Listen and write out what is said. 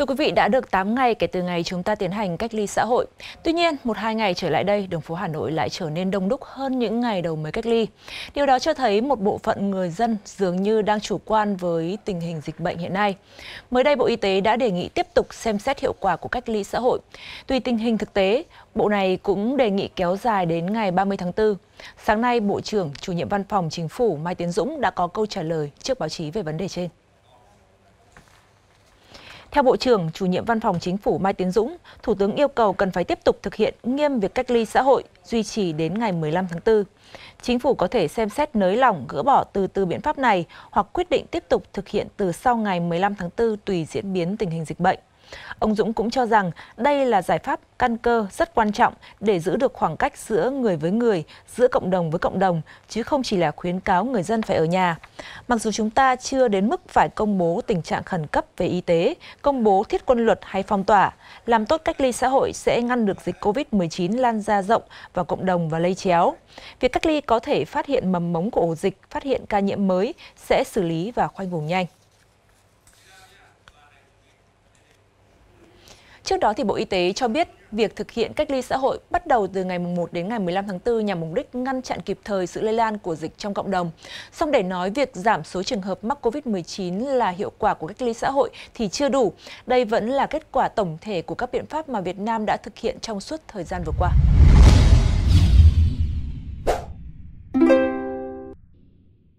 Thưa quý vị, đã được 8 ngày kể từ ngày chúng ta tiến hành cách ly xã hội. Tuy nhiên, một hai ngày trở lại đây, đường phố Hà Nội lại trở nên đông đúc hơn những ngày đầu mới cách ly. Điều đó cho thấy một bộ phận người dân dường như đang chủ quan với tình hình dịch bệnh hiện nay. Mới đây, Bộ Y tế đã đề nghị tiếp tục xem xét hiệu quả của cách ly xã hội. Tùy tình hình thực tế, Bộ này cũng đề nghị kéo dài đến ngày 30 tháng 4. Sáng nay, Bộ trưởng, chủ nhiệm văn phòng Chính phủ Mai Tiến Dũng đã có câu trả lời trước báo chí về vấn đề trên. Theo Bộ trưởng, chủ nhiệm Văn phòng Chính phủ Mai Tiến Dũng, Thủ tướng yêu cầu cần phải tiếp tục thực hiện nghiêm việc cách ly xã hội, duy trì đến ngày 15 tháng 4. Chính phủ có thể xem xét nới lỏng, gỡ bỏ từ từ biện pháp này hoặc quyết định tiếp tục thực hiện từ sau ngày 15 tháng 4 tùy diễn biến tình hình dịch bệnh. Ông Dũng cũng cho rằng đây là giải pháp căn cơ rất quan trọng để giữ được khoảng cách giữa người với người, giữa cộng đồng với cộng đồng, chứ không chỉ là khuyến cáo người dân phải ở nhà. Mặc dù chúng ta chưa đến mức phải công bố tình trạng khẩn cấp về y tế, công bố thiết quân luật hay phong tỏa, làm tốt cách ly xã hội sẽ ngăn được dịch COVID-19 lan ra rộng vào cộng đồng và lây chéo. Việc cách ly có thể phát hiện mầm mống của ổ dịch, phát hiện ca nhiễm mới sẽ xử lý và khoanh vùng nhanh. Trước đó thì Bộ Y tế cho biết việc thực hiện cách ly xã hội bắt đầu từ ngày 1 đến ngày 15 tháng 4 nhằm mục đích ngăn chặn kịp thời sự lây lan của dịch trong cộng đồng. Song để nói việc giảm số trường hợp mắc COVID-19 là hiệu quả của cách ly xã hội thì chưa đủ. Đây vẫn là kết quả tổng thể của các biện pháp mà Việt Nam đã thực hiện trong suốt thời gian vừa qua.